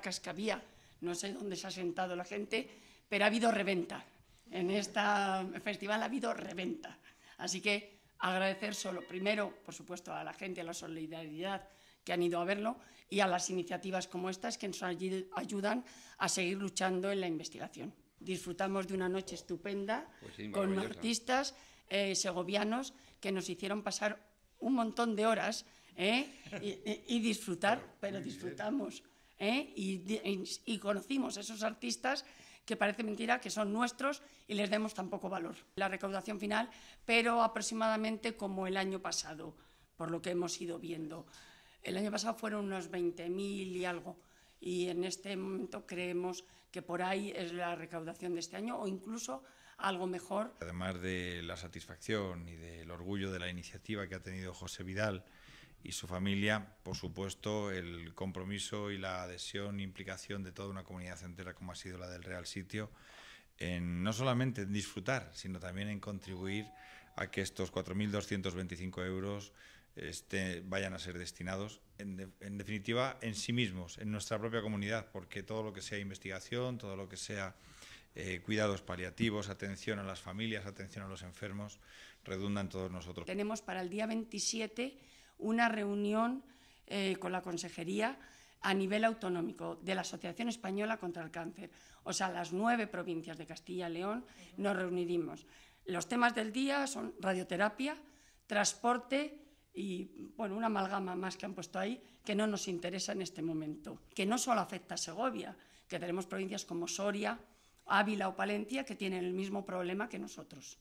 butacas no sé dónde se ha sentado la gente, pero ha habido reventa. En este festival ha habido reventa. Así que agradecer solo, primero, por supuesto, a la gente, a la solidaridad que han ido a verlo y a las iniciativas como estas que nos ayudan a seguir luchando en la investigación. Disfrutamos de una noche estupenda pues con artistas eh, segovianos que nos hicieron pasar un montón de horas ¿eh? y, disfrutar, pero disfrutamos. ¿eh? y, conocimos a conocimos esos artistas que parece mentira que son nuestros y les demos tan poco valor. La recaudación final, pero aproximadamente como el año pasado, por lo que hemos ido viendo. El año pasado fueron unos 20.000 y algo, y en este momento creemos que por ahí es la recaudación de este año o incluso algo mejor. Además de la satisfacción y del orgullo de la iniciativa que ha tenido José Vidal y su familia, por supuesto, el compromiso y la adhesión e implicación de toda una comunidad entera como ha sido la del Real Sitio, en, no solamente en disfrutar, sino también en contribuir a que estos 4.225 euros este, vayan a ser destinados, en, definitiva, en sí mismos, en nuestra propia comunidad, porque todo lo que sea investigación, todo lo que sea eh, cuidados paliativos, atención a las familias, atención a los enfermos, redundan en todos nosotros. Tenemos para el día 27 una reunión eh, con la Consejería a nivel autonómico de la Asociación Española contra el Cáncer. O sea, las nueve provincias de Castilla y León nos reuniremos. Los temas del día son radioterapia, transporte y bueno, una amalgama más que han puesto ahí que no nos interesa en este momento, que no solo afecta a Segovia, que tenemos provincias como Soria, Ávila o Palencia que tienen el mismo problema que nosotros.